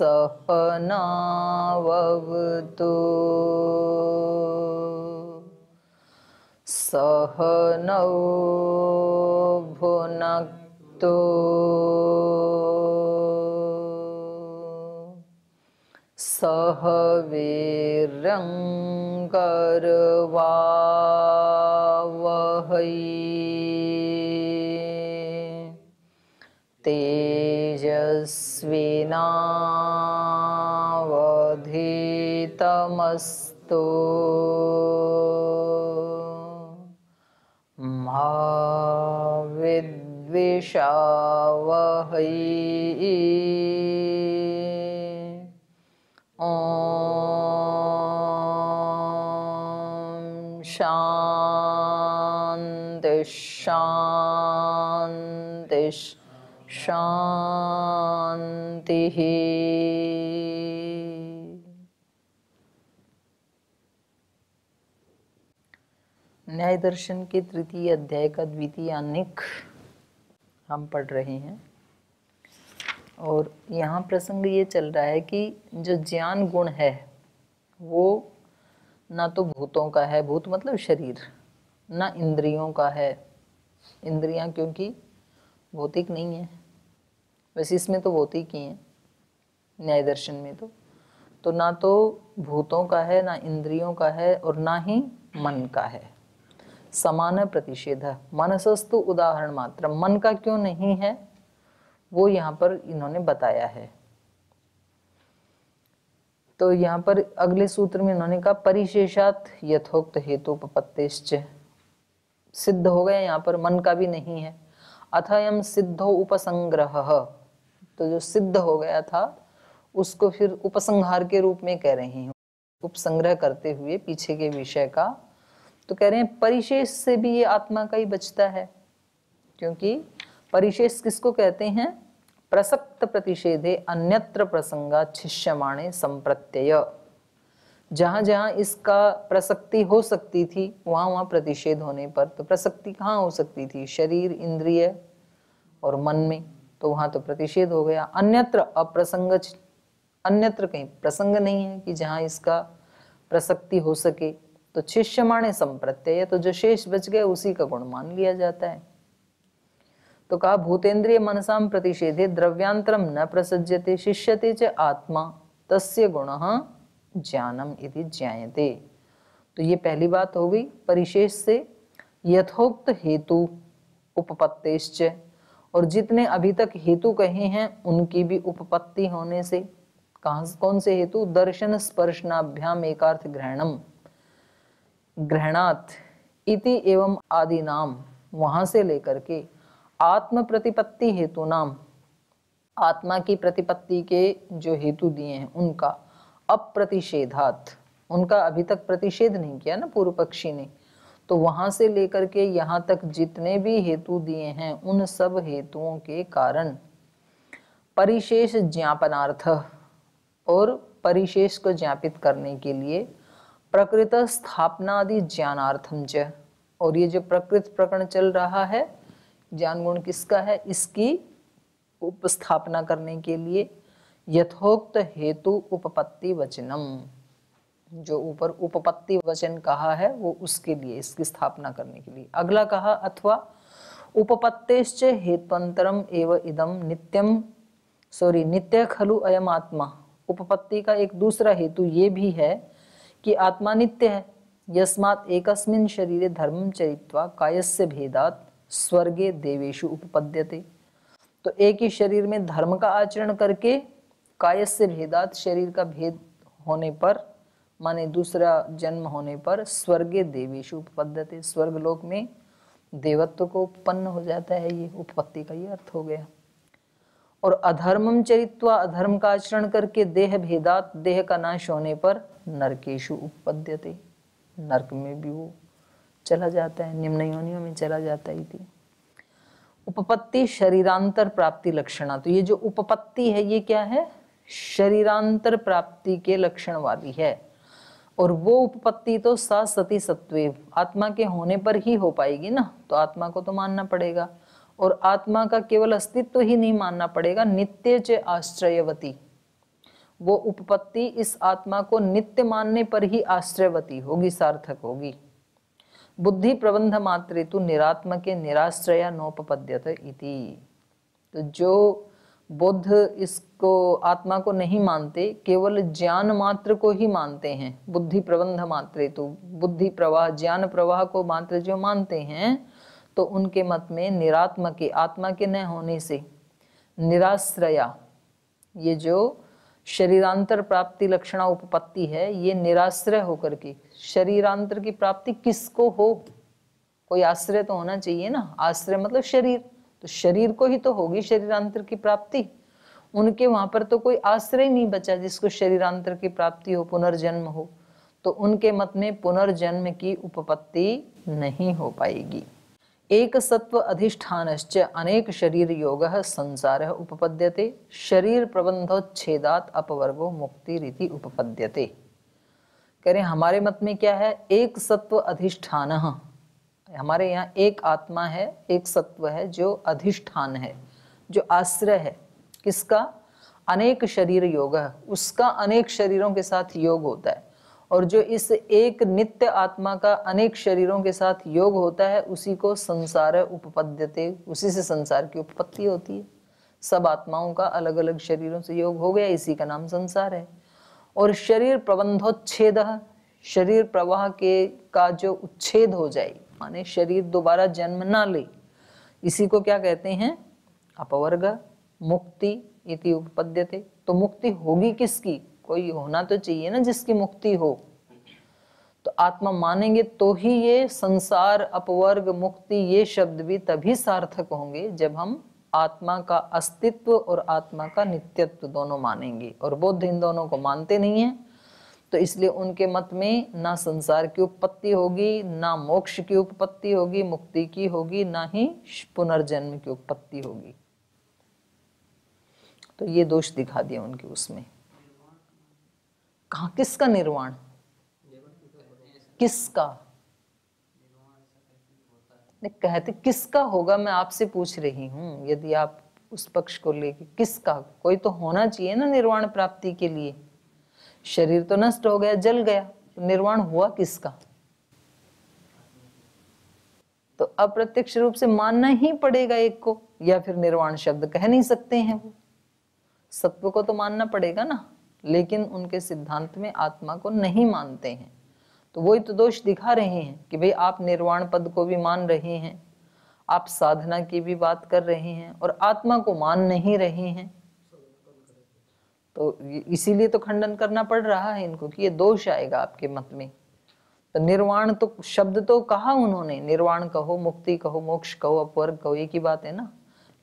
सहनावतु सहनौ भुनक्तु करवावहै तेजस्विना तमस्तु मा विद्विषावहै शान्ति शान्ति शान्तिः न्याय दर्शन के तृतीय अध्याय का द्वितीय अनिक हम पढ़ रहे हैं और यहाँ प्रसंग ये चल रहा है कि जो ज्ञान गुण है वो ना तो भूतों का है भूत मतलब शरीर ना इंद्रियों का है इंद्रियाँ क्योंकि भौतिक नहीं है वैसे इसमें तो भौतिक ही हैं न्याय दर्शन में तो तो ना तो भूतों का है ना इंद्रियों का है और ना ही मन का है समान प्रतिषेध मनसस्तु उदाहरण मात्र मन का क्यों नहीं है वो यहाँ पर इन्होंने बताया है तो यहाँ पर अगले सूत्र में इन्होंने कहा परिशेषात यथोक्त हेतु सिद्ध हो गया यहाँ पर मन का भी नहीं है अथयम सिद्धो उपसंग्रह तो जो सिद्ध हो गया था उसको फिर उपसंहार के रूप में कह रहे हैं उपसंग्रह करते हुए पीछे के विषय का तो कह रहे हैं परिशेष से भी ये आत्मा का ही बचता है क्योंकि परिशेष किसको कहते हैं प्रसक्त प्रतिषेधे अन्यत्र प्रसंगा छिष्यमाणे संप्रत्यय जहां जहां इसका प्रसक्ति हो सकती थी वहां वहां प्रतिषेध होने पर तो प्रसक्ति कहाँ हो सकती थी शरीर इंद्रिय और मन में तो वहां तो प्रतिषेध हो गया अन्यत्र अप्रसंग अन्यत्र कहीं प्रसंग नहीं है कि जहां इसका प्रसक्ति हो सके तो शिष्यमाणे संप्रत्यय तो जो शेष बच गए उसी का गुण मान लिया जाता है तो कहा भूतेंद्रिय मनसाम प्रतिषेधे द्रव्यांतरम न प्रसज्यते शिष्यते च आत्मा तस्य गुण ज्ञानम इति ज्ञायते तो ये पहली बात हो गई परिशेष से यथोक्त हेतु उपपत्तिश्च और जितने अभी तक हेतु कहे हैं उनकी भी उपपत्ति होने से कहा कौन से हेतु दर्शन स्पर्शनाभ्याम एकार्थ ग्रहणम ग्रहणात इति एवं आदि नाम वहां से लेकर के आत्म प्रतिपत्ति हेतु नाम आत्मा की प्रतिपत्ति के जो हेतु दिए हैं उनका अप्रतिषेधात उनका अभी तक प्रतिषेध नहीं किया ना पूर्व पक्षी ने तो वहां से लेकर के यहाँ तक जितने भी हेतु दिए हैं उन सब हेतुओं के कारण परिशेष ज्ञापनार्थ और परिशेष को ज्ञापित करने के लिए प्रकृत स्थापना आदि ज्ञानार्थम च और ये जो प्रकृत प्रकरण चल रहा है ज्ञान गुण किसका है इसकी उपस्थापना करने के लिए यथोक्त हेतु उपपत्ति वचनम जो ऊपर उपपत्ति वचन कहा है वो उसके लिए इसकी स्थापना करने के लिए अगला कहा अथवा उपपत्तेश्च हेतुअंतरम एवं इदम नित्यम सॉरी नित्य खलु अयम आत्मा उपपत्ति का एक दूसरा हेतु ये भी है कि आत्मा नित्य है यस्मात् एकस्मिन् शरीरे धर्मम चरित्वा कायस्य भेदात स्वर्गे देवेशु उपपद्यते तो एक ही शरीर में धर्म का आचरण करके कायस्य भेदात शरीर का भेद होने पर माने दूसरा जन्म होने पर स्वर्गे देवेशु उपपद्यते स्वर्गलोक में देवत्व को उत्पन्न हो जाता है ये उपपत्ति का ये अर्थ हो गया और अधर्मम चरित्वा अधर्म का आचरण करके देह भेदात देह का नाश होने पर नरकेशु उपपद्यते नरक में भी वो चला जाता है निम्न योनियों में चला जाता ही थी उपपत्ति शरीरांतर प्राप्ति लक्षणा तो ये जो उपपत्ति है ये क्या है शरीरांतर प्राप्ति के लक्षण वाली है और वो उपपत्ति तो सा सती सत्वे आत्मा के होने पर ही हो पाएगी ना तो आत्मा को तो मानना पड़ेगा और आत्मा का केवल अस्तित्व ही नहीं मानना पड़ेगा नित्य च आश्रयवती वो उपपत्ति इस आत्मा को नित्य मानने पर ही आश्रयवती होगी सार्थक होगी बुद्धि प्रबंध मात्रेतु निरात्म के निराश्रया नोपपद्यत इति तो जो बुद्ध इसको आत्मा को नहीं मानते केवल ज्ञान मात्र को ही मानते हैं बुद्धि प्रबंध तो बुद्धि प्रवाह ज्ञान प्रवाह को मात्र जो मानते हैं तो उनके मत में निरात्मा की आत्मा के न होने से निराश्रया ये जो शरीरांतर प्राप्ति लक्षणा उपपत्ति है ये निराश्रय होकर के शरीरांतर की प्राप्ति किसको हो कोई आश्रय तो होना चाहिए ना आश्रय मतलब शरीर तो शरीर को ही तो होगी शरीरांतर की प्राप्ति उनके वहां पर तो कोई आश्रय नहीं बचा जिसको शरीरांतर की प्राप्ति हो पुनर्जन्म हो तो उनके मत में पुनर्जन्म की उपपत्ति नहीं हो पाएगी एक सत्व अधिष्ठान अनेक शरीर योग संसार उपपद्यते शरीर प्रबंधोच्छेदात अपवर्गो मुक्ति रीति उपपद्यते कह रहे हमारे मत में क्या है एक सत्व अधिष्ठान हमारे यहाँ एक आत्मा है एक सत्व है जो अधिष्ठान है जो आश्रय है किसका अनेक शरीर योग उसका अनेक शरीरों के साथ योग होता है और जो इस एक नित्य आत्मा का अनेक शरीरों के साथ योग होता है उसी को संसार उपपद्यते उसी से संसार की उत्पत्ति होती है सब आत्माओं का अलग अलग शरीरों से योग हो गया इसी का नाम संसार है और शरीर प्रबंधोच्छेद शरीर प्रवाह के का जो उच्छेद हो जाए माने शरीर दोबारा जन्म ना ले इसी को क्या कहते हैं अपवर्ग मुक्ति इति उपपद्यते तो मुक्ति होगी किसकी कोई होना तो चाहिए ना जिसकी मुक्ति हो तो आत्मा मानेंगे तो ही ये संसार अपवर्ग मुक्ति ये शब्द भी तभी सार्थक होंगे जब हम आत्मा का अस्तित्व और आत्मा का नित्यत्व दोनों मानेंगे और बौद्ध इन दोनों को मानते नहीं है तो इसलिए उनके मत में ना संसार की उत्पत्ति होगी ना मोक्ष की उत्पत्ति होगी मुक्ति की होगी ना ही पुनर्जन्म की उत्पत्ति होगी तो ये दोष दिखा दिया उनके उसमें कहा किसका निर्वाण किसका कहते किसका होगा मैं आपसे पूछ रही हूँ यदि आप उस पक्ष को लेके किसका कोई तो होना चाहिए ना निर्वाण प्राप्ति के लिए शरीर तो नष्ट हो गया जल गया तो निर्वाण हुआ किसका तो अप्रत्यक्ष रूप से मानना ही पड़ेगा एक को या फिर निर्वाण शब्द कह नहीं सकते हैं वो सत्व को तो मानना पड़ेगा ना लेकिन उनके सिद्धांत में आत्मा को नहीं मानते हैं तो वो तो दोष दिखा रहे हैं कि भाई आप निर्वाण पद को भी मान रहे हैं आप साधना की भी बात कर रहे हैं और आत्मा को मान नहीं रहे हैं तो इसीलिए तो खंडन करना पड़ रहा है इनको कि ये दोष आएगा आपके मत में तो निर्वाण तो शब्द तो कहा उन्होंने निर्वाण कहो मुक्ति कहो मोक्ष कहो अपवर्ग कहो एक ही बात है ना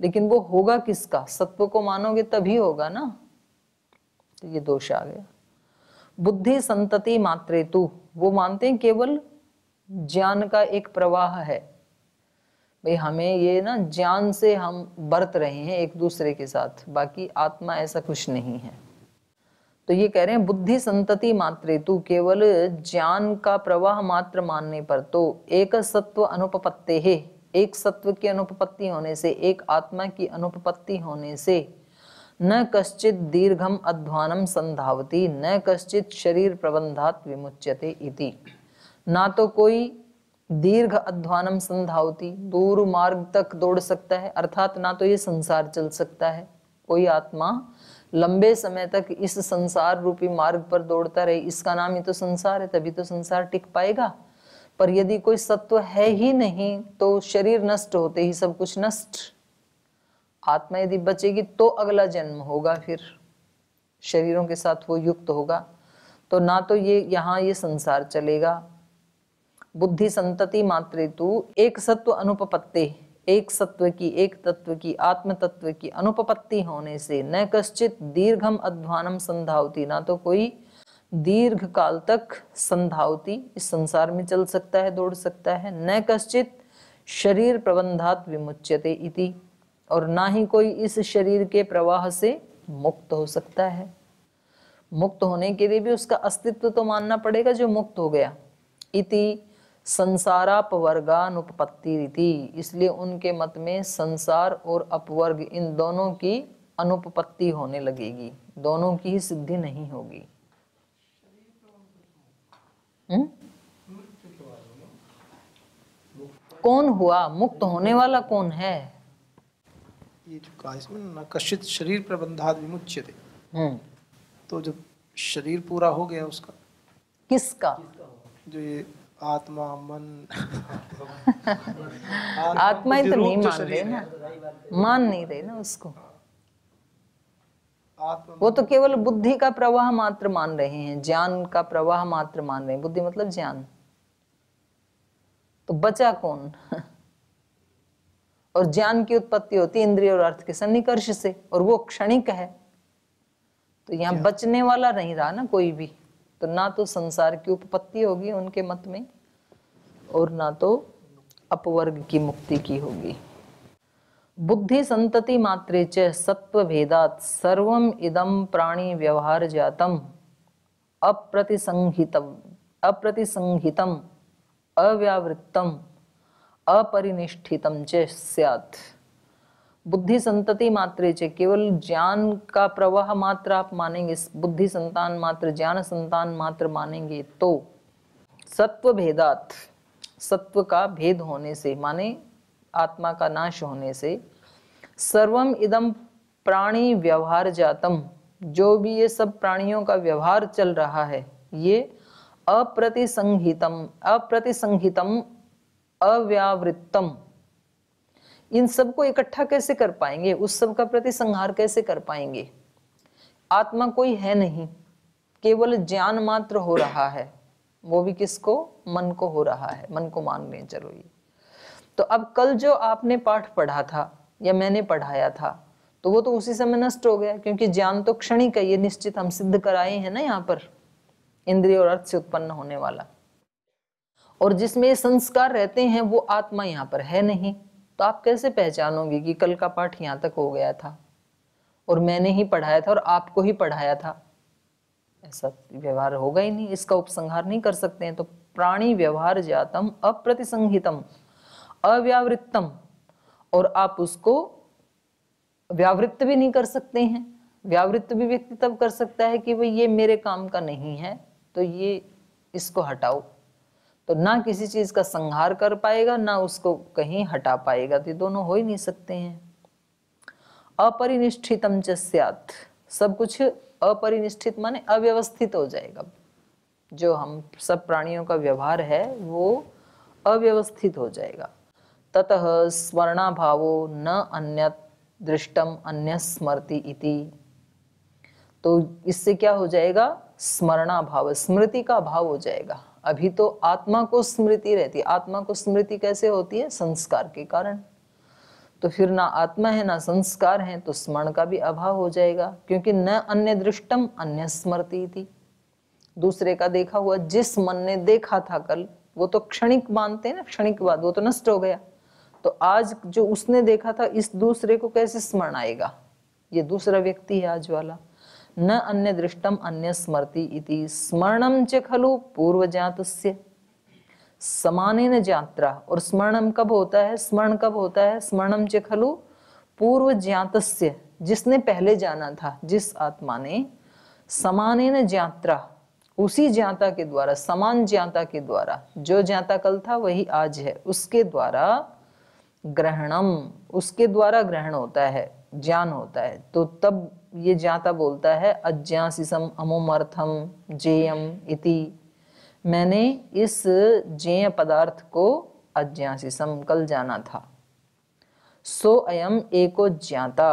लेकिन वो होगा किसका सत्व को मानोगे तभी होगा ना तो ये दोष आ गया बुद्धि संतति मातृतु वो मानते हैं केवल ज्ञान का एक प्रवाह है भाई हमें ये ना ज्ञान से हम बरत रहे हैं एक दूसरे के साथ बाकी आत्मा ऐसा कुछ नहीं है तो ये कह रहे हैं बुद्धि संतति तु केवल ज्ञान का प्रवाह मात्र मानने पर तो एक सत्व अनुपत्ति है एक सत्व की अनुपपत्ति होने से एक आत्मा की अनुपपत्ति होने से न कश्चित दीर्घम अध्वानम संधावती न कश्चित शरीर प्रबंधात विमुच्यते इति ना तो कोई दीर्घ अध्वानम संधावती दूर मार्ग तक दौड़ सकता है अर्थात ना तो ये संसार चल सकता है कोई आत्मा लंबे समय तक इस संसार रूपी मार्ग पर दौड़ता रहे इसका नाम ही तो संसार है तभी तो संसार टिक पाएगा पर यदि कोई सत्व है ही नहीं तो शरीर नष्ट होते ही सब कुछ नष्ट आत्मा यदि बचेगी तो अगला जन्म होगा फिर शरीरों के साथ वो युक्त होगा तो ना तो ये यहाँ ये संसार चलेगा बुद्धि संतति मातृतु एक सत्व अनुपपत्ति एक सत्व की एक तत्व की आत्म तत्व की अनुपपत्ति होने से न कश्चित दीर्घम अध्वानम संधावती ना तो कोई दीर्घ काल तक संधावती इस संसार में चल सकता है दौड़ सकता है न कश्चित शरीर प्रबंधात विमुच्यते इति और ना ही कोई इस शरीर के प्रवाह से मुक्त हो सकता है मुक्त होने के लिए भी उसका अस्तित्व तो मानना पड़ेगा जो मुक्त हो गया इति संसारापवर्गानुपत्ति रीति इसलिए उनके मत में संसार और अपवर्ग इन दोनों की अनुपपत्ति होने लगेगी दोनों की ही सिद्धि नहीं होगी हुँ? हम्म? कौन हुआ मुक्त होने वाला कौन है ये जो कहा इसमें न कश्चित शरीर प्रबंधाद विमुच्य थे हम्म। तो जब शरीर पूरा हो गया उसका किसका जो ये आत्मा मन आत्मा ही तो नहीं मान रहे ना मान नहीं रहे ना उसको वो तो केवल बुद्धि का प्रवाह मात्र मान रहे हैं ज्ञान का प्रवाह मात्र मान रहे हैं बुद्धि मतलब ज्ञान तो बचा कौन और ज्ञान की उत्पत्ति होती है इंद्रिय और अर्थ के सन्निकर्ष से और वो क्षणिक है तो यहाँ बचने वाला नहीं रहा ना कोई भी तो ना तो संसार की उपपत्ति होगी उनके मत में और ना तो अपवर्ग की मुक्ति की होगी बुद्धि संतति मात्रे च सत्व भेदात सर्वम इदम प्राणी व्यवहार जातम अप्रतिसंहितम अप्रतिसंहितम अव्यावृत्तम अपरिनिष्ठितम च बुद्धि संतति मात्र च केवल ज्ञान का प्रवाह मात्र आप मानेंगे बुद्धि संतान मात्र ज्ञान संतान मात्र मानेंगे तो सत्व भेदात सत्व का भेद होने से माने आत्मा का नाश होने से सर्वम इदम प्राणी व्यवहार जातम जो भी ये सब प्राणियों का व्यवहार चल रहा है ये अप्रतिसंहितम अप्रतिसंहितम अव्यावृत्तम इन सबको इकट्ठा कैसे कर पाएंगे उस सब का प्रति संहार कैसे कर पाएंगे आत्मा कोई है नहीं केवल ज्ञान मात्र हो रहा है वो भी किसको मन को हो रहा है मन को मान लें चलो ये तो अब कल जो आपने पाठ पढ़ा था या मैंने पढ़ाया था तो वो तो उसी समय नष्ट हो गया क्योंकि ज्ञान तो क्षणिक है ये निश्चित हम सिद्ध कराए हैं ना यहाँ पर इंद्रिय और अर्थ से उत्पन्न होने वाला और जिसमें संस्कार रहते हैं वो आत्मा यहाँ पर है नहीं तो आप कैसे पहचानोगे कि कल का पाठ यहाँ तक हो गया था और मैंने ही पढ़ाया था और आपको ही पढ़ाया था ऐसा व्यवहार होगा ही नहीं इसका उपसंहार नहीं कर सकते हैं तो प्राणी व्यवहार जातम अप्रतिसंहितम अव्यावृत्तम और आप उसको व्यावृत्त भी नहीं कर सकते हैं व्यावृत्त भी व्यक्ति तब कर सकता है कि भाई ये मेरे काम का नहीं है तो ये इसको हटाओ तो ना किसी चीज का संहार कर पाएगा ना उसको कहीं हटा पाएगा तो दोनों हो ही नहीं सकते हैं अपरिनिष्ठितम चस्यात सब कुछ अपरिनिष्ठित माने अव्यवस्थित हो जाएगा जो हम सब प्राणियों का व्यवहार है वो अव्यवस्थित हो जाएगा ततः स्मरणाभावो न अन्य दृष्टम अन्य स्मृति इति तो इससे क्या हो जाएगा स्मरणाभाव स्मृति का भाव हो जाएगा अभी तो आत्मा को स्मृति रहती है आत्मा को स्मृति कैसे होती है संस्कार के कारण तो फिर ना आत्मा है ना संस्कार है तो स्मरण का भी अभाव हो जाएगा क्योंकि न अन्य दृष्टम अन्य स्मृति थी दूसरे का देखा हुआ जिस मन ने देखा था कल वो तो क्षणिक मानते हैं ना क्षणिक बाद वो तो नष्ट हो गया तो आज जो उसने देखा था इस दूसरे को कैसे स्मरण आएगा ये दूसरा व्यक्ति है आज वाला न अन्य दृष्टम अन्य स्मृति इति स्मरणम च खलु पूर्व जात समान जात्रा और स्मरणम कब होता है स्मरण कब होता है स्मरणम च खलु पूर्व ज्ञात जिसने पहले जाना था जिस आत्मा ने समान जात्रा उसी ज्ञाता के द्वारा समान ज्ञाता के द्वारा जो ज्ञाता कल था वही आज है उसके द्वारा ग्रहणम उसके द्वारा ग्रहण होता है ज्ञान होता है तो तब ये ज्ञाता बोलता है अज्ञासिसम अमोमर्थम जेयम इति मैंने इस जेय पदार्थ को अज्ञासिसम कल जाना था सो अयम एको ज्ञाता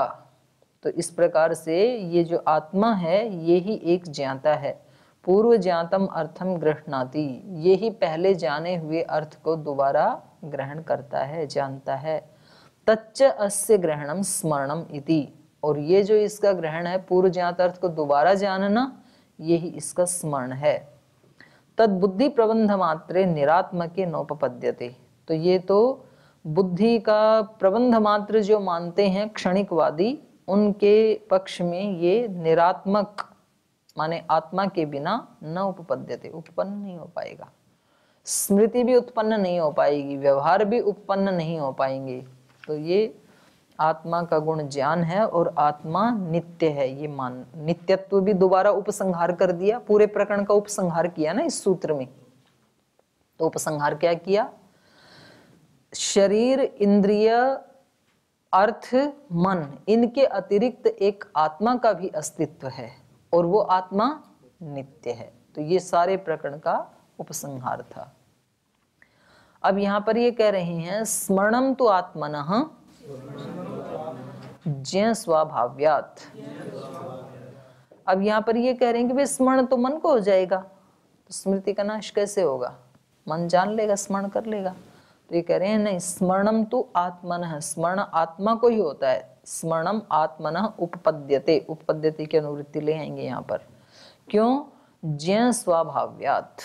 तो इस प्रकार से ये जो आत्मा है ये ही एक ज्ञाता है पूर्व ज्ञातम अर्थम गृहणाति ये ही पहले जाने हुए अर्थ को दोबारा ग्रहण करता है जानता है तच्च अस्य ग्रहणम स्मरणम इति और ये जो इसका ग्रहण है पूर्व ज्ञात अर्थ को दोबारा जानना यही इसका स्मरण है तद बुद्धि प्रबंध मात्रे के नोपपद्यते तो ये तो बुद्धि का प्रबंध मात्र जो मानते हैं क्षणिकवादी उनके पक्ष में ये निरात्मक माने आत्मा के बिना न उपपद्यते उत्पन्न नहीं हो पाएगा स्मृति भी उत्पन्न नहीं हो पाएगी व्यवहार भी उत्पन्न नहीं हो पाएंगे तो ये आत्मा का गुण ज्ञान है और आत्मा नित्य है ये मान नित्यत्व भी दोबारा उपसंहार कर दिया पूरे प्रकरण का उपसंहार किया ना इस सूत्र में तो उपसंहार क्या किया शरीर इंद्रिय अर्थ मन इनके अतिरिक्त एक आत्मा का भी अस्तित्व है और वो आत्मा नित्य है तो ये सारे प्रकरण का उपसंहार था अब यहाँ पर ये कह रहे हैं स्मरणम तो आत्मन जय स्वाभाव्यात अब यहाँ पर ये कह रहे हैं कि भाई स्मरण तो मन को हो जाएगा तो स्मृति का नाश कैसे होगा मन जान लेगा स्मरण कर लेगा तो ये कह रहे हैं नहीं स्मरणम तो आत्मन है स्मरण आत्मा को ही होता है स्मरणम आत्मन उपपद्यते उपपद्यते की अनुवृत्ति ले आएंगे यहाँ पर क्यों जय स्वाभाव्यात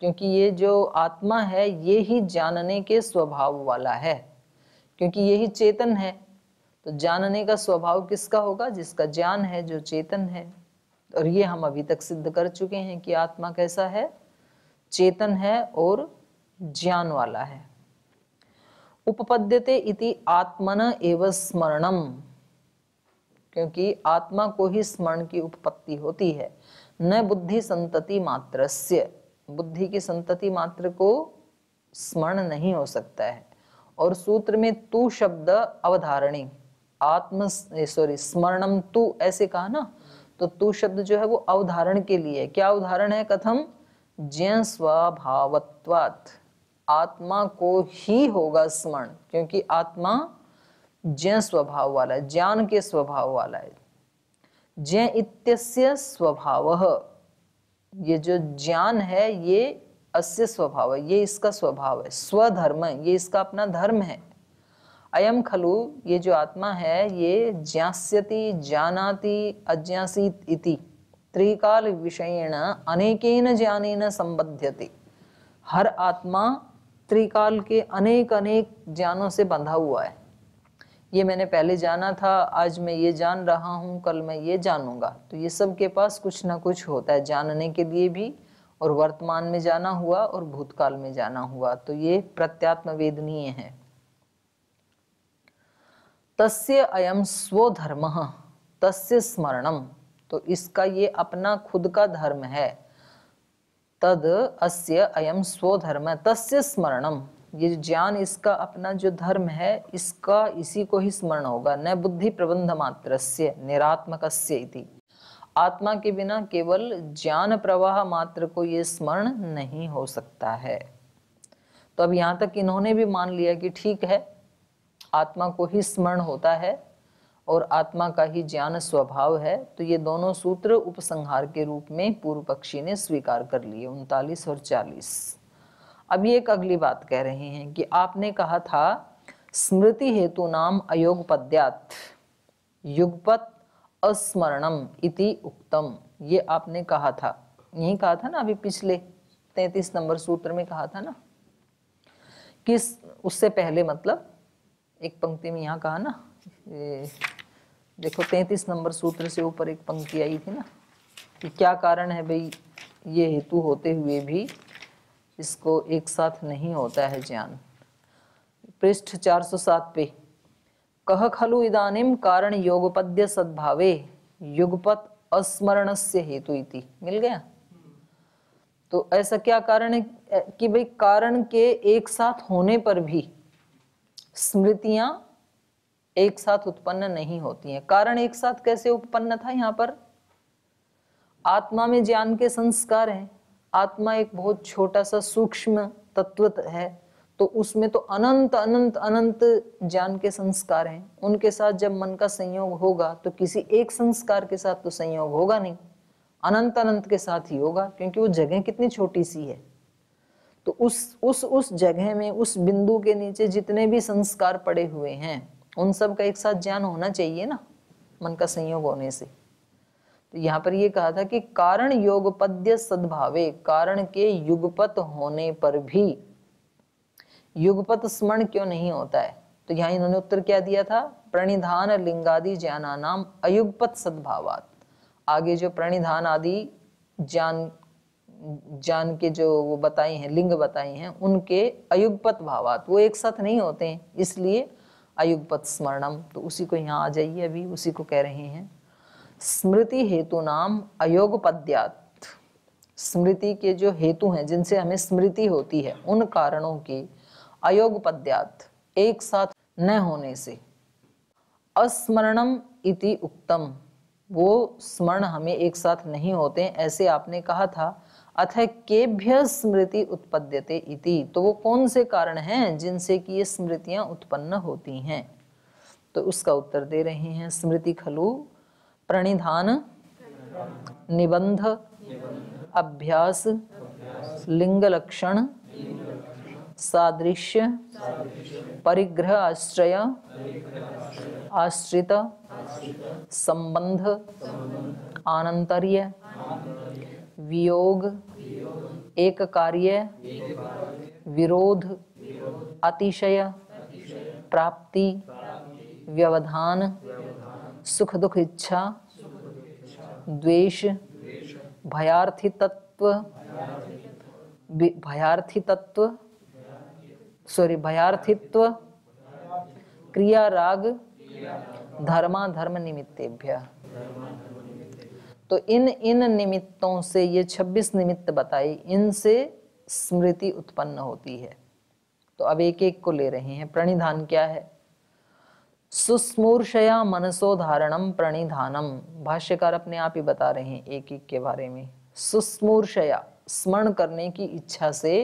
क्योंकि ये जो आत्मा है ये ही जानने के स्वभाव वाला है क्योंकि यही चेतन है तो जानने का स्वभाव किसका होगा जिसका ज्ञान है जो चेतन है और ये हम अभी तक सिद्ध कर चुके हैं कि आत्मा कैसा है चेतन है और ज्ञान वाला है उपपद्यते इति आत्मन एवं स्मरणम क्योंकि आत्मा को ही स्मरण की उपपत्ति होती है न बुद्धि संतति मात्रस्य बुद्धि की संतति मात्र को स्मरण नहीं हो सकता है और सूत्र में तू शब्द अवधारणी आत्म सॉरी स्मरणम तू ऐसे कहा ना तो तू शब्द जो है वो अवधारण के लिए क्या उदाहरण है कथम जय स्वभावत्वात् आत्मा को ही होगा स्मरण क्योंकि आत्मा जय स्वभाव वाला है ज्ञान के स्वभाव वाला है जय इत्यस्य स्वभाव ये जो ज्ञान है ये अस्य स्वभाव है ये इसका स्वभाव है स्वधर्म ये इसका अपना धर्म है अयम खलु ये जो आत्मा है ये ज्ञास्यति जानाति अज्ञासीत इति त्रिकाल विषयेण अनेकेन ज्ञानेन संबध्यते हर आत्मा त्रिकाल के अनेक अनेक ज्ञानों से बंधा हुआ है ये मैंने पहले जाना था आज मैं ये जान रहा हूँ कल मैं ये जानूंगा तो ये सब के पास कुछ ना कुछ होता है जानने के लिए भी और वर्तमान में जाना हुआ और भूतकाल में जाना हुआ तो ये प्रत्यात्म वेदनीय है तस्य अयम स्वधर्म तस्य स्मरणम तो इसका ये अपना खुद का धर्म है तद अस्य अयम स्वधर्म तस्य स्मरणम ये ज्ञान इसका अपना जो धर्म है इसका इसी को ही स्मरण होगा न बुद्धि प्रबंध मात्र निरात्मक आत्मा के बिना केवल ज्ञान प्रवाह मात्र को ये स्मरण नहीं हो सकता है तो अब यहाँ तक इन्होंने भी मान लिया कि ठीक है आत्मा को ही स्मरण होता है और आत्मा का ही ज्ञान स्वभाव है तो ये दोनों सूत्र उपसंहार के रूप में पूर्व पक्षी ने स्वीकार कर लिए उनतालीस और चालीस अब ये एक अगली बात कह रहे हैं कि आपने कहा था स्मृति हेतु नाम अयोग पद्यात युगपत अस्मरणम इति उक्तम ये आपने कहा था यही कहा था ना अभी पिछले तैतीस नंबर सूत्र में कहा था ना किस उससे पहले मतलब एक पंक्ति में यहाँ कहा ना देखो तैतीस नंबर सूत्र से ऊपर एक पंक्ति आई थी ना कि क्या कारण है भाई ये हेतु होते हुए भी इसको एक साथ नहीं होता है ज्ञान पृष्ठ सात पे कह खलु इदानिम कारण योगपद्य सद्भावे युगपत अस्मरण से हेतु इति मिल गया तो ऐसा क्या कारण है कि भाई कारण के एक साथ होने पर भी स्मृतियां एक साथ उत्पन्न नहीं होती हैं कारण एक साथ कैसे उत्पन्न था यहाँ पर आत्मा में ज्ञान के संस्कार हैं आत्मा एक बहुत छोटा सा सूक्ष्म तत्व है तो उसमें तो अनंत अनंत अनंत ज्ञान के संस्कार हैं उनके साथ जब मन का संयोग होगा तो किसी एक संस्कार के साथ तो संयोग होगा नहीं अनंत अनंत के साथ ही होगा क्योंकि वो जगह कितनी छोटी सी है तो उस उस उस जगह में उस बिंदु के नीचे जितने भी संस्कार पड़े हुए हैं उन सब का एक साथ ज्ञान होना चाहिए ना मन का संयोग होने से तो यहाँ पर ये कहा था कि कारण योगपद्य सद्भावे कारण के युगपत होने पर भी युगपत स्मरण क्यों नहीं होता है तो यहाँ इन्होंने उत्तर क्या दिया था प्रणिधान लिंगादि ज्ञाना नाम अयुगपत सद्भावात आगे जो प्रणिधान आदि ज्ञान जान के जो वो बताई हैं लिंग बताई हैं उनके अयुगपत भावात वो एक साथ नहीं होते हैं इसलिए अयुगपत स्मरणम तो उसी को यहाँ आ जाइए अभी उसी को कह रहे हैं स्मृति हेतु नाम अयोगपद्यात स्मृति के जो हेतु हैं जिनसे हमें स्मृति होती है उन कारणों की अयोगपद्यात एक साथ न होने से अस्मरणम इति उक्तम वो स्मरण हमें एक साथ नहीं होते ऐसे आपने कहा था अथ केभ्य स्मृति उत्पद्यते इति तो वो कौन से कारण हैं जिनसे कि ये स्मृतियां उत्पन्न होती हैं तो उसका उत्तर दे रहे हैं स्मृति खलु प्रणिधान निबंध अभ्यास लिंग लक्षण सादृश्य परिग्रह आश्रय आश्रित संबंध आनंतर्य वियोग, एक कार्य विरोध अतिशय प्राप्ति व्यवधान सुख दुख इच्छा द्वेष भयार्थी तत्व भयार्थी तत्व सॉरी भयार्थित्व क्रिया राग धर्मा धर्म निमित्तेभ्य तो इन इन निमित्तों से ये 26 निमित्त बताई इनसे स्मृति उत्पन्न होती है तो अब एक एक को ले रहे हैं प्रणिधान क्या है सुस्मूर्षया मनसोधारणम प्रणिधानम भाष्यकार अपने आप ही बता रहे हैं एक एक के बारे में सुस्मूर्षया स्मरण करने की इच्छा से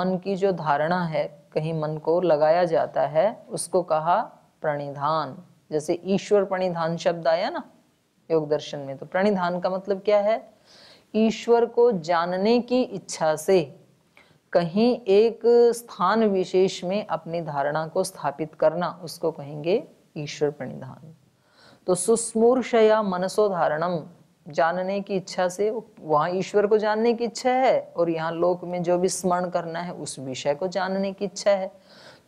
मन की जो धारणा है कहीं मन को लगाया जाता है उसको कहा प्रणिधान जैसे ईश्वर प्रणिधान शब्द आया ना योग दर्शन में तो प्रणिधान का मतलब क्या है ईश्वर को जानने की इच्छा से कहीं एक स्थान विशेष में अपनी धारणा को स्थापित करना उसको कहेंगे ईश्वर प्रणिधान तो सुस्मूर्षया मनसोधारणम जानने की इच्छा से वहां ईश्वर को जानने की इच्छा है और यहाँ लोक में जो भी स्मरण करना है उस विषय को जानने की इच्छा है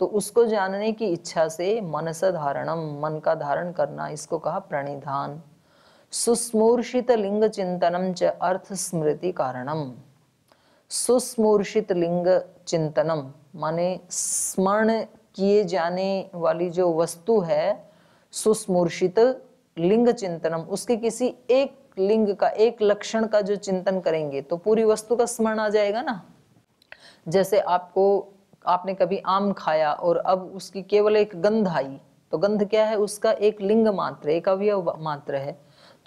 तो उसको जानने की इच्छा से मनस धारणम मन का धारण करना इसको कहा प्रणिधान सुस्मूर्षित लिंग चिंतनम च अर्थ स्मृति कारणम सुस्मूर्षित लिंग चिंतनम माने स्मरण किए जाने वाली जो वस्तु है सुस्मूर्षित लिंग चिंतनम उसके किसी एक लिंग का एक लक्षण का जो चिंतन करेंगे तो पूरी वस्तु का स्मरण आ जाएगा ना जैसे आपको आपने कभी आम खाया और अब उसकी केवल एक गंध आई तो गंध क्या है उसका एक लिंग मात्र एक अवयव मात्र है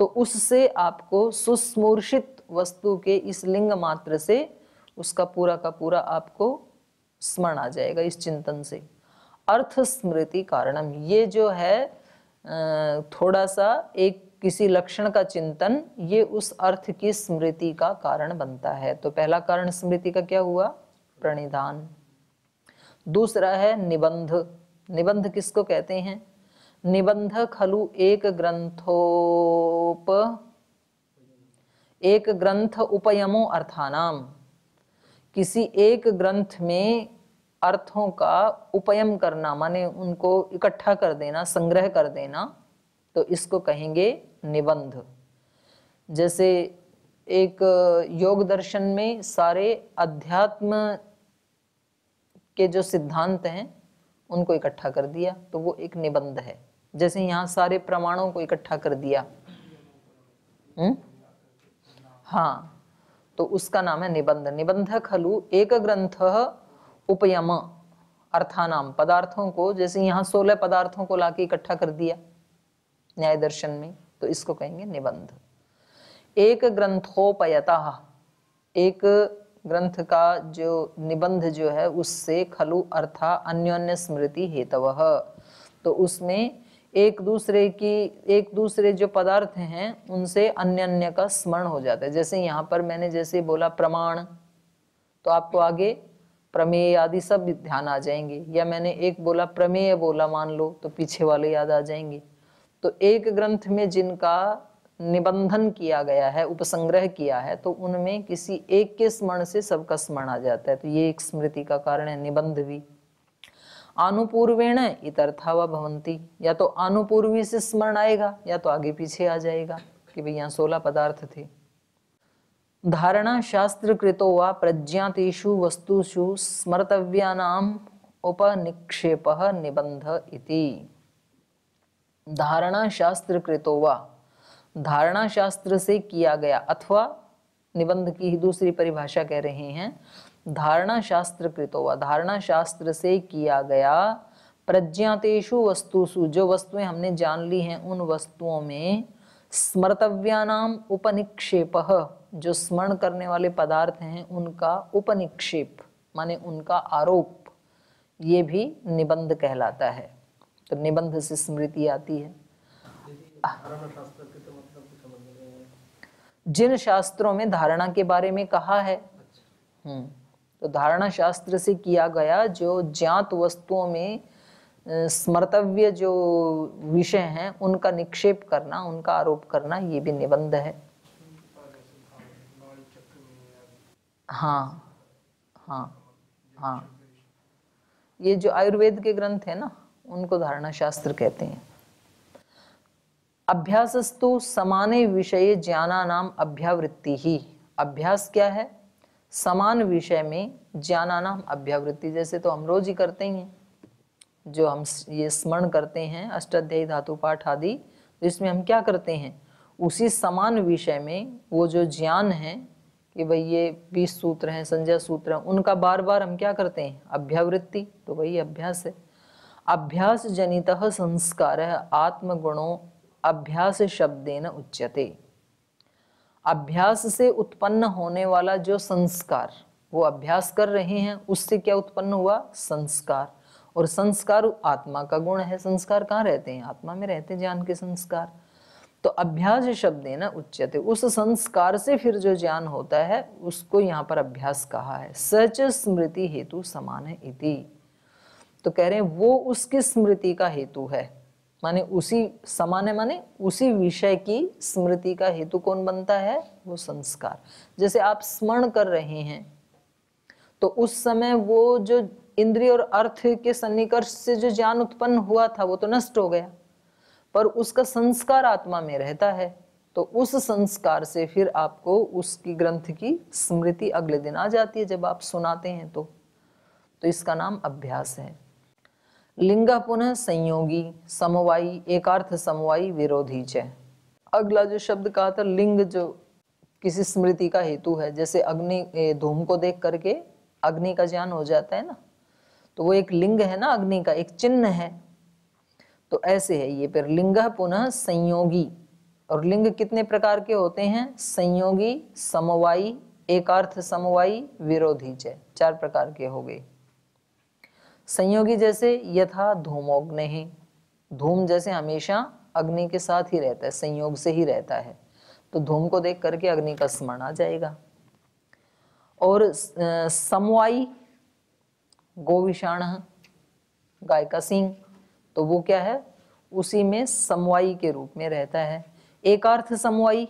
तो उससे आपको सुस्मूर्षित वस्तु के इस लिंग मात्र से उसका पूरा का पूरा आपको स्मरण आ जाएगा इस चिंतन से अर्थ स्मृति कारणम ये जो है थोड़ा सा एक किसी लक्षण का चिंतन ये उस अर्थ की स्मृति का कारण बनता है तो पहला कारण स्मृति का क्या हुआ प्रणिधान दूसरा है निबंध निबंध किसको कहते हैं निबंध खलु एक ग्रंथोप एक ग्रंथ उपयमो अर्थानाम किसी एक ग्रंथ में अर्थों का उपयम करना माने उनको इकट्ठा कर देना संग्रह कर देना तो इसको कहेंगे निबंध जैसे एक योग दर्शन में सारे अध्यात्म के जो सिद्धांत हैं उनको इकट्ठा कर दिया तो वो एक निबंध है जैसे यहाँ सारे प्रमाणों को इकट्ठा कर दिया हुँ? हम्म? हाँ तो उसका नाम है निबंध निबंध खलु एक ग्रंथ उपयम अर्थानाम पदार्थों को जैसे यहाँ सोलह पदार्थों को लाके इकट्ठा कर दिया न्याय दर्शन में तो इसको कहेंगे निबंध एक ग्रंथोपयता एक ग्रंथ का जो निबंध जो है उससे खलु अर्था अन्योन्य स्मृति हेतव तो उसमें एक दूसरे की एक दूसरे जो पदार्थ हैं उनसे अन्य अन्य का स्मरण हो जाता है जैसे यहाँ पर मैंने जैसे बोला प्रमाण तो आपको आगे प्रमेय आदि सब ध्यान आ जाएंगे या मैंने एक बोला प्रमेय बोला मान लो तो पीछे वाले याद आ जाएंगे तो एक ग्रंथ में जिनका निबंधन किया गया है उपसंग्रह किया है तो उनमें किसी एक के स्मरण से सबका स्मरण आ जाता है तो ये एक स्मृति का कारण है निबंध भी अनुपूर्वेण इतर्थावा भवंती या तो अनुपूर्वी से स्मरण आएगा या तो आगे पीछे आ जाएगा कि भाई यहाँ सोलह पदार्थ थे धारणा शास्त्र कृतो वा प्रज्ञातेषु वस्तुषु स्मर्तव्यानाम उपनिक्षेप निबंध इति धारणा शास्त्र कृतो वा धारणा शास्त्र से किया गया अथवा निबंध की ही दूसरी परिभाषा कह रहे हैं धारणा शास्त्र कृतो हुआ धारणा शास्त्र से किया गया प्रज्ञातेशु वस्तुषु जो वस्तुएं हमने जान ली हैं उन वस्तुओं में स्मृतव्यानाम उपनिक्षेप जो स्मरण करने वाले पदार्थ हैं उनका उपनिक्षेप माने उनका आरोप ये भी निबंध कहलाता है तो निबंध से स्मृति आती है मतलब जिन शास्त्रों में धारणा के बारे में कहा है अच्छा। हम्म। तो धारणा शास्त्र से किया गया जो ज्ञात वस्तुओं में स्मर्तव्य जो विषय हैं उनका निक्षेप करना उनका आरोप करना ये भी निबंध है हाँ हाँ हाँ ये जो आयुर्वेद के ग्रंथ है ना उनको धारणा शास्त्र कहते हैं अभ्यासस्तु समाने विषय ज्ञाना नाम अभ्यावृत्ति ही अभ्यास क्या है समान विषय में ज्ञानाना हम अभ्यावृत्ति जैसे तो हम रोज ही करते ही हैं जो हम ये स्मरण करते हैं अष्टाध्यायी धातु पाठ आदि तो इसमें हम क्या करते हैं उसी समान विषय में वो जो ज्ञान है कि भाई ये बीस सूत्र हैं संजय सूत्र हैं उनका बार बार हम क्या करते हैं अभ्यावृत्ति तो वही अभ्यास है अभ्यास जनित संस्कार आत्मगुणों अभ्यास शब्देन उच्यते अभ्यास से उत्पन्न होने वाला जो संस्कार वो अभ्यास कर रहे हैं उससे क्या उत्पन्न हुआ संस्कार और संस्कार आत्मा का गुण है संस्कार कहाँ रहते हैं आत्मा में रहते ज्ञान के संस्कार तो अभ्यास शब्द है ना उच्चते उस संस्कार से फिर जो ज्ञान होता है उसको यहाँ पर अभ्यास कहा है सच स्मृति हेतु समान इति तो कह रहे हैं वो उसकी स्मृति का हेतु है माने उसी समाने माने उसी विषय की स्मृति का हेतु कौन बनता है वो संस्कार जैसे आप स्मरण कर रहे हैं तो उस समय वो जो इंद्रिय और अर्थ के सन्निकर्ष से जो ज्ञान उत्पन्न हुआ था वो तो नष्ट हो गया पर उसका संस्कार आत्मा में रहता है तो उस संस्कार से फिर आपको उसकी ग्रंथ की स्मृति अगले दिन आ जाती है जब आप सुनाते हैं तो, तो इसका नाम अभ्यास है लिंग पुनः संयोगी समवायी एकार्थ समवायी विरोधी चय अगला जो शब्द कहा था लिंग जो किसी स्मृति का हेतु है जैसे अग्नि धूम को देख करके अग्नि का ज्ञान हो जाता है ना तो वो एक लिंग है ना अग्नि का एक चिन्ह है तो ऐसे है ये फिर लिंग पुनः संयोगी और लिंग कितने प्रकार के होते हैं संयोगी समवायी एकार्थ समवायी विरोधी चय चार प्रकार के हो गए संयोगी जैसे यथा धूमोग्नि ही धूम जैसे हमेशा अग्नि के साथ ही रहता है संयोग से ही रहता है तो धूम को देख करके अग्नि का स्मरण आ जाएगा और समवाई गोविषाण गाय का सिंह तो वो क्या है उसी में समवाई के रूप में रहता है एकार्थ समवाई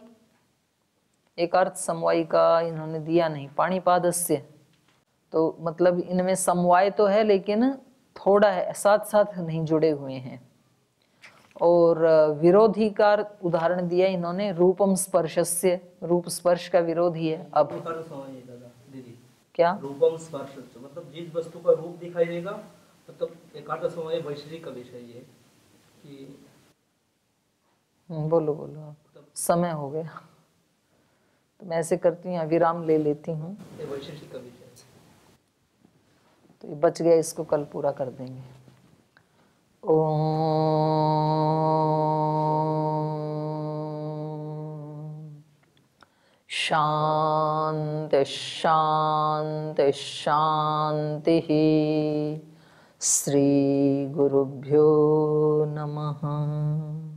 एकार्थ समवाई का इन्होंने दिया नहीं पाणीपादस्य तो मतलब इनमें समवाय तो है लेकिन थोड़ा है साथ साथ नहीं जुड़े हुए हैं और विरोधी का उदाहरण दिया इन्होंने रूपम स्पर्शस्य रूप स्पर्श का विरोधी है अब क्या रूपम स्पर्श मतलब जिस वस्तु का रूप दिखाई देगा मतलब एकादश वैश्विक का विषय ये कि हम्म, बोलो बोलो आप मतलब समय हो गया तो मैं ऐसे करती हूँ विराम ले लेती हूँ वैश्विक का विषय तो ये बच गया इसको कल पूरा कर देंगे ओ शांति शांति शांति श्री गुरुभ्यो नमः